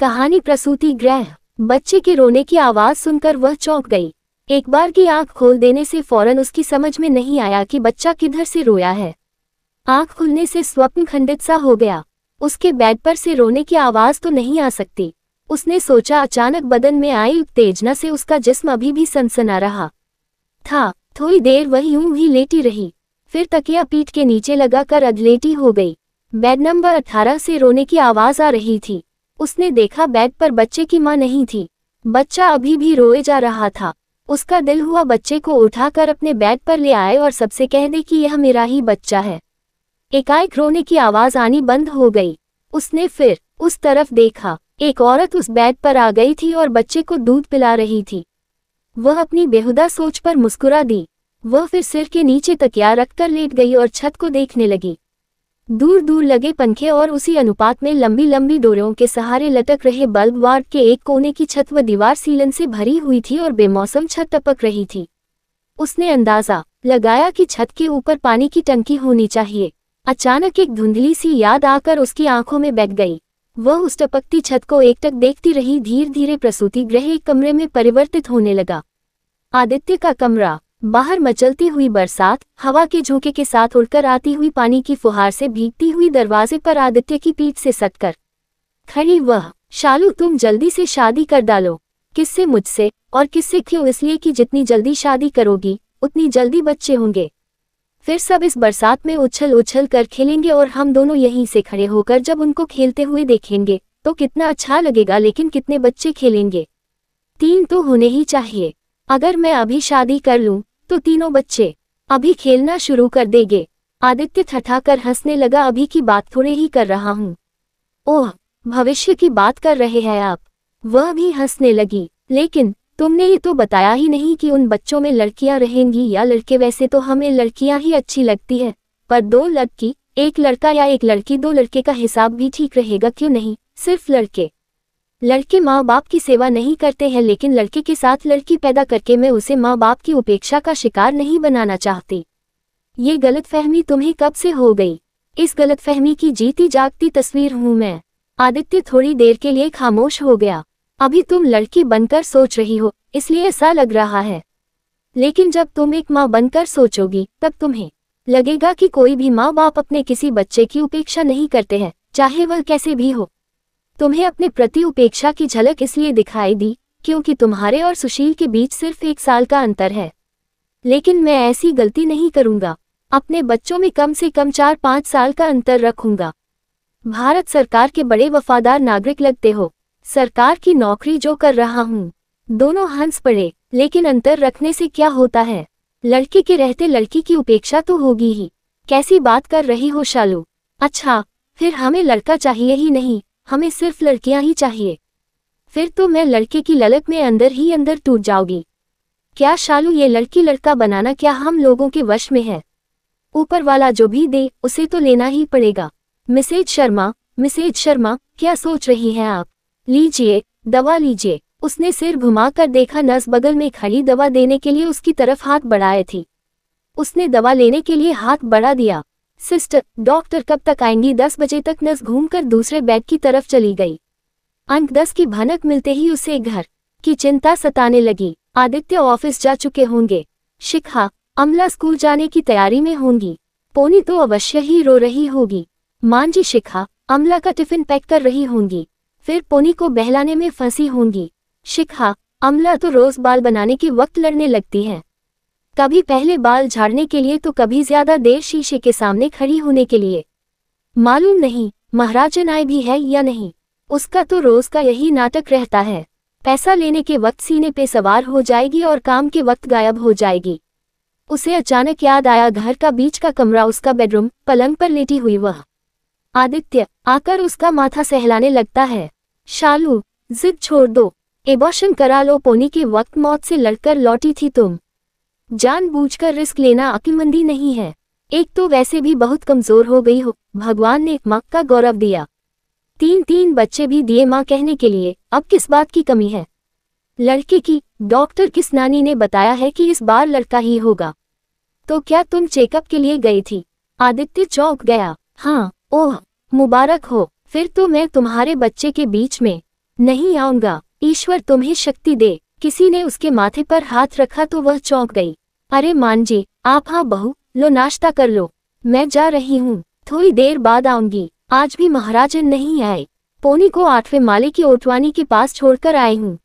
कहानी प्रसूति ग्रह बच्चे के रोने की आवाज सुनकर वह चौंक गई एक बार की आंख खोल देने से फौरन उसकी समझ में नहीं आया कि बच्चा किधर से रोया है आंख खुलने से स्वप्न खंडित सा हो गया उसके बेड पर से रोने की आवाज तो नहीं आ सकती उसने सोचा अचानक बदन में आई उत्तेजना से उसका जिस्म अभी भी सनसना रहा था थोड़ी देर वही यूं ही लेटी रही फिर तकिया पीठ के नीचे लगाकर अधलेटी हो गई बेड नंबर अठारह से रोने की आवाज आ रही थी उसने देखा बेड पर बच्चे की माँ नहीं थी बच्चा अभी भी रोए जा रहा था उसका दिल हुआ बच्चे को उठाकर अपने बेड पर ले आए और सबसे कह दे कि यह मेरा ही बच्चा है एकाएक रोने की आवाज आनी बंद हो गई उसने फिर उस तरफ देखा एक औरत उस बेड पर आ गई थी और बच्चे को दूध पिला रही थी वह अपनी बेहुदा सोच पर मुस्कुरा दी वह फिर सिर के नीचे तकिया रखकर लेट गई और छत को देखने लगी दूर दूर लगे पंखे और उसी अनुपात में लंबी लंबी डोरों के सहारे लटक रहे बल्ब वार्ड के एक कोने की छत व दीवार सीलन से भरी हुई थी और बेमौसम छत टपक रही थी उसने अंदाजा लगाया कि छत के ऊपर पानी की टंकी होनी चाहिए अचानक एक धुंधली सी याद आकर उसकी आंखों में बैठ गई वह उस टपकती छत को एकटक देखती रही धीरे धीरे प्रसूति ग्रह एक कमरे में परिवर्तित होने लगा आदित्य का कमरा बाहर मचलती हुई बरसात हवा के झोंके के साथ उड़कर आती हुई पानी की फुहार से भीगती हुई दरवाजे पर आदित्य की पीठ से सटकर खड़ी वह शालू तुम जल्दी से शादी कर डालो किससे मुझसे और किससे क्यों इसलिए कि जितनी जल्दी शादी करोगी उतनी जल्दी बच्चे होंगे फिर सब इस बरसात में उछल उछल कर खेलेंगे और हम दोनों यहीं से खड़े होकर जब उनको खेलते हुए देखेंगे तो कितना अच्छा लगेगा लेकिन कितने बच्चे खेलेंगे तीन तो होने ही चाहिए अगर मैं अभी शादी कर लूं तो तीनों बच्चे अभी खेलना शुरू कर देंगे आदित्य ठठा कर हंसने लगा अभी की बात थोड़े ही कर रहा हूँ ओह भविष्य की बात कर रहे हैं आप वह भी हंसने लगी लेकिन तुमने ये तो बताया ही नहीं कि उन बच्चों में लड़कियां रहेंगी या लड़के वैसे तो हमें लड़कियां ही अच्छी लगती है पर दो लड़की एक लड़का या एक लड़की दो लड़के का हिसाब भी ठीक रहेगा क्यों नहीं सिर्फ लड़के लड़के माँ बाप की सेवा नहीं करते हैं लेकिन लड़के के साथ लड़की पैदा करके मैं उसे माँ बाप की उपेक्षा का शिकार नहीं बनाना चाहती ये गलतफहमी तुम्हें कब से हो गई इस गलतफहमी की जीती जागती तस्वीर हूँ मैं आदित्य थोड़ी देर के लिए खामोश हो गया अभी तुम लड़की बनकर सोच रही हो इसलिए ऐसा लग रहा है लेकिन जब तुम एक माँ बनकर सोचोगी तब तुम्हें लगेगा कि कोई भी माँ बाप अपने किसी बच्चे की उपेक्षा नहीं करते हैं चाहे वह कैसे भी हो तुम्हें अपने प्रति उपेक्षा की झलक इसलिए दिखाई दी क्योंकि तुम्हारे और सुशील के बीच सिर्फ एक साल का अंतर है लेकिन मैं ऐसी गलती नहीं करूंगा अपने बच्चों में कम से कम चार पाँच साल का अंतर रखूंगा भारत सरकार के बड़े वफादार नागरिक लगते हो सरकार की नौकरी जो कर रहा हूँ दोनों हंस पड़े लेकिन अंतर रखने से क्या होता है लड़के के रहते लड़की की उपेक्षा तो होगी ही कैसी बात कर रही हो शालू अच्छा फिर हमें लड़का चाहिए ही नहीं हमें सिर्फ लड़कियां ही चाहिए फिर तो मैं लड़के की ललक में अंदर ही अंदर टूट जाऊंगी क्या शालू ये लड़की लड़का बनाना क्या हम लोगों के वश में है ऊपर वाला जो भी दे उसे तो लेना ही पड़ेगा मिसेज शर्मा मिसेज शर्मा क्या सोच रही हैं आप लीजिए दवा लीजिए उसने सिर घुमाकर देखा नर्स बगल में खड़ी दवा देने के लिए उसकी तरफ हाथ बढ़ाए थी उसने दवा लेने के लिए हाथ बढ़ा दिया सिस्टर डॉक्टर कब तक आएंगी दस बजे तक नस घूमकर दूसरे बेड की तरफ चली गई अंक दस की भनक मिलते ही उसे घर की चिंता सताने लगी आदित्य ऑफिस जा चुके होंगे शिखा अमला स्कूल जाने की तैयारी में होंगी पोनी तो अवश्य ही रो रही होगी मांझी शिखा अमला का टिफिन पैक कर रही होंगी फिर पोनी को बहलाने में फंसी होंगी शिखा अमला तो रोज बाल बनाने के वक्त लड़ने लगती है कभी पहले बाल झाड़ने के लिए तो कभी ज्यादा देर शीशे के सामने खड़ी होने के लिए मालूम नहीं महाराजन आए भी है या नहीं उसका तो रोज का यही नाटक रहता है पैसा लेने के वक्त सीने पे सवार हो जाएगी और काम के वक्त गायब हो जाएगी उसे अचानक याद आया घर का बीच का कमरा उसका बेडरूम पलंग पर लेटी हुई वह आदित्य आकर उसका माथा सहलाने लगता है शालू जिद छोड़ दो एबॉशन करा लो पोनी के वक्त मौत से लड़कर लौटी थी तुम जानबूझकर रिस्क लेना अक्लमंदी नहीं है एक तो वैसे भी बहुत कमजोर हो गई हो भगवान ने माँ का गौरव दिया तीन तीन बच्चे भी दिए माँ कहने के लिए अब किस बात की कमी है लड़के की डॉक्टर किस नानी ने बताया है कि इस बार लड़का ही होगा तो क्या तुम चेकअप के लिए गई थी आदित्य चौक गया हाँ ओह मुबारक हो फिर तो मैं तुम्हारे बच्चे के बीच में नहीं आऊंगा ईश्वर तुम्हें शक्ति दे किसी ने उसके माथे पर हाथ रखा तो वह चौंक गई अरे मान जी आप हाँ बहू लो नाश्ता कर लो मैं जा रही हूँ थोड़ी देर बाद आऊंगी आज भी महाराजन नहीं आए पोनी को आठवें माले की ओटवानी के पास छोड़कर आए हूँ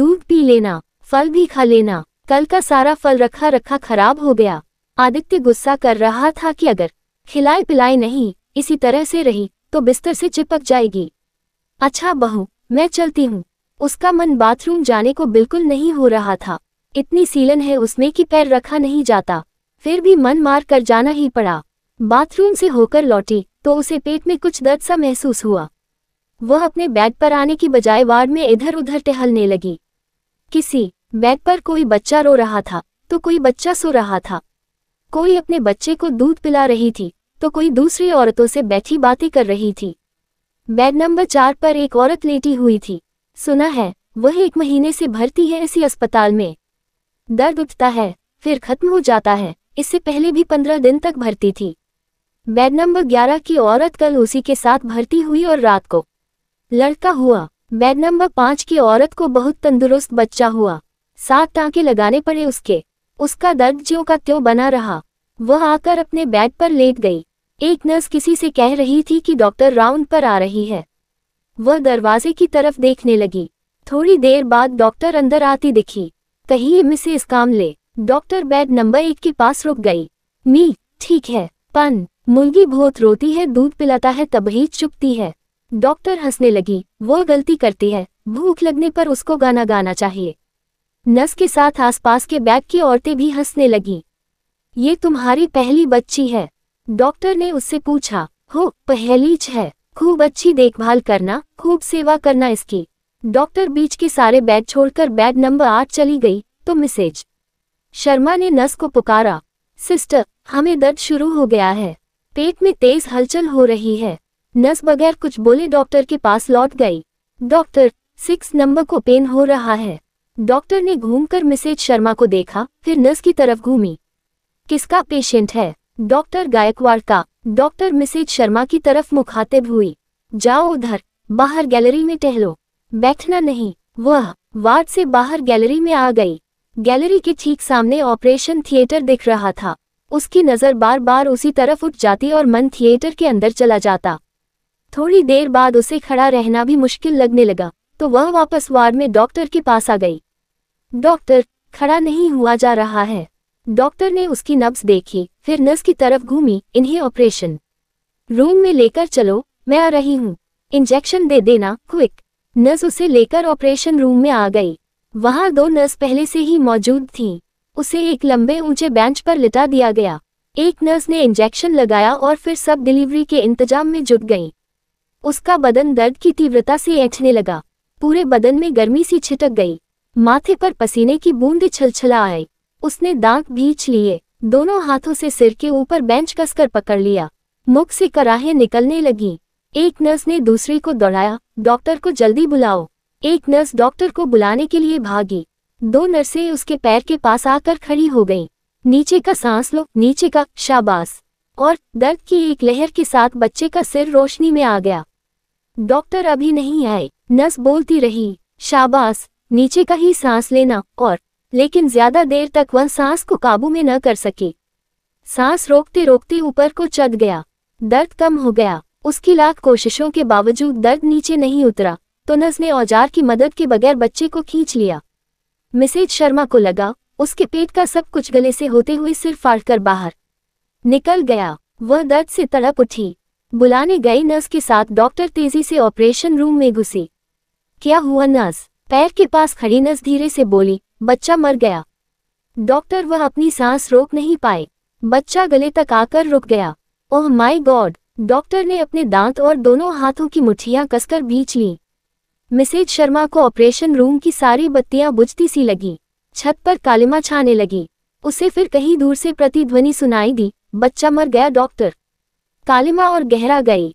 दूध पी लेना फल भी खा लेना कल का सारा फल रखा रखा खराब हो गया आदित्य गुस्सा कर रहा था कि अगर खिलाए पिलाए नहीं इसी तरह से रही तो बिस्तर से चिपक जाएगी अच्छा बहू मैं चलती हूँ उसका मन बाथरूम जाने को बिल्कुल नहीं हो रहा था इतनी सीलन है उसमें कि पैर रखा नहीं जाता फिर भी मन मार कर जाना ही पड़ा बाथरूम से होकर लौटी तो उसे पेट में कुछ दर्द सा महसूस हुआ वह अपने बेड पर आने की बजाय वार्ड में इधर उधर टहलने लगी किसी बेड पर कोई बच्चा रो रहा था तो कोई बच्चा सो रहा था कोई अपने बच्चे को दूध पिला रही थी तो कोई दूसरी औरतों से बैठी बातें कर रही थी बेड नंबर चार पर एक औरत लेटी हुई थी सुना है वह एक महीने से भर्ती है इसी अस्पताल में दर्द उठता है फिर खत्म हो जाता है इससे पहले भी पंद्रह दिन तक भर्ती थी बेड नंबर ग्यारह की औरत कल उसी के साथ भर्ती हुई और रात को लड़का हुआ बेड नंबर पांच की औरत को बहुत तंदुरुस्त बच्चा हुआ सात टाके लगाने पड़े उसके उसका दर्द ज्यो का त्यों बना रहा वह आकर अपने बेड पर लेट गई एक नर्स किसी से कह रही थी कि डॉक्टर राउंड पर आ रही है वह दरवाजे की तरफ देखने लगी थोड़ी देर बाद डॉक्टर अंदर आती दिखी कहिए मिसेस कामले डॉक्टर बेड नंबर एक के पास रुक गई मी ठीक है पन मुर्गी बहुत रोती है दूध पिलाता है तभी चुपती है डॉक्टर हंसने लगी वो गलती करती है भूख लगने पर उसको गाना गाना चाहिए नस के साथ आसपास के बैग की औरतें भी हंसने लगी ये तुम्हारी पहली बच्ची है डॉक्टर ने उससे पूछा हो पहली है खूब अच्छी देखभाल करना खूब सेवा करना इसकी डॉक्टर बीच के सारे बैग छोड़कर बैग नंबर आठ चली गई तो मिसेज शर्मा ने नस को पुकारा सिस्टर हमें दर्द शुरू हो गया है पेट में तेज हलचल हो रही है नस बगैर कुछ बोले डॉक्टर के पास लौट गई डॉक्टर सिक्स नंबर को पेन हो रहा है डॉक्टर ने घूमकर मिसेज शर्मा को देखा फिर नस की तरफ घूमी किसका पेशेंट है डॉक्टर गायकवाड़ का डॉक्टर मिसेज शर्मा की तरफ मुखातिब हुई जाओ उधर बाहर गैलरी में टहलो बैठना नहीं वह वार्ड से बाहर गैलरी में आ गई गैलरी के ठीक सामने ऑपरेशन थिएटर दिख रहा था उसकी नज़र बार बार उसी तरफ उठ जाती और मन थिएटर के अंदर चला जाता थोड़ी देर बाद उसे खड़ा रहना भी मुश्किल लगने लगा तो वह वापस वार्ड में डॉक्टर के पास आ गई डॉक्टर खड़ा नहीं हुआ जा रहा है डॉक्टर ने उसकी नब्स देखी फिर नर्स की तरफ घूमी इन्हें ऑपरेशन रूम में लेकर चलो मैं आ रही हूँ इंजेक्शन दे देना क्विक नर्स उसे लेकर ऑपरेशन रूम में आ गई वहाँ दो नर्स पहले से ही मौजूद थीं। उसे एक लंबे ऊंचे बेंच पर लिटा दिया गया एक नर्स ने इंजेक्शन लगाया और फिर सब डिलीवरी के इंतजाम में जुट गई उसका बदन दर्द की तीव्रता से ऐठने लगा पूरे बदन में गर्मी सी छिटक गई माथे पर पसीने की बूंद छलछला आई उसने दांत घींच लिए दोनों हाथों से सिर के ऊपर बेंच कसकर पकड़ लिया मुख से कराहे निकलने लगी एक नर्स ने दूसरे को दौड़ाया डॉक्टर को जल्दी बुलाओ एक नर्स डॉक्टर को बुलाने के लिए भागी दो नर्सें उसके पैर के पास आकर खड़ी हो गईं नीचे का सांस लो नीचे का शाबाश और दर्द की एक लहर के साथ बच्चे का सिर रोशनी में आ गया डॉक्टर अभी नहीं आए नर्स बोलती रही शाबाश नीचे का ही सांस लेना और लेकिन ज्यादा देर तक वह सांस को काबू में न कर सकी सांस रोकते रोकते ऊपर को चढ़ गया दर्द कम हो गया उसकी लाख कोशिशों के बावजूद दर्द नीचे नहीं उतरा तो नज ने औजार की मदद के बगैर बच्चे को खींच लिया मिसेज शर्मा को लगा उसके पेट का सब कुछ गले से होते हुए सिर फाड़ कर बाहर निकल गया वह दर्द से तड़प उठी बुलाने गई नर्स के साथ डॉक्टर तेजी से ऑपरेशन रूम में घुसी क्या हुआ नर्स पैर के पास खड़ी नर्स धीरे से बोली बच्चा मर गया डॉक्टर वह अपनी सांस रोक नहीं पाए बच्चा गले तक आकर रुक गया ओह माय गॉड डॉक्टर ने अपने दांत और दोनों हाथों की मुठ्ठियां कसकर बीच ली मिसेज शर्मा को ऑपरेशन रूम की सारी बत्तियां बुझती सी लगी छत पर कालिमा छाने लगी उसे फिर कहीं दूर से प्रतिध्वनि सुनाई दी बच्चा मर गया डॉक्टर कालिमा और गहरा गई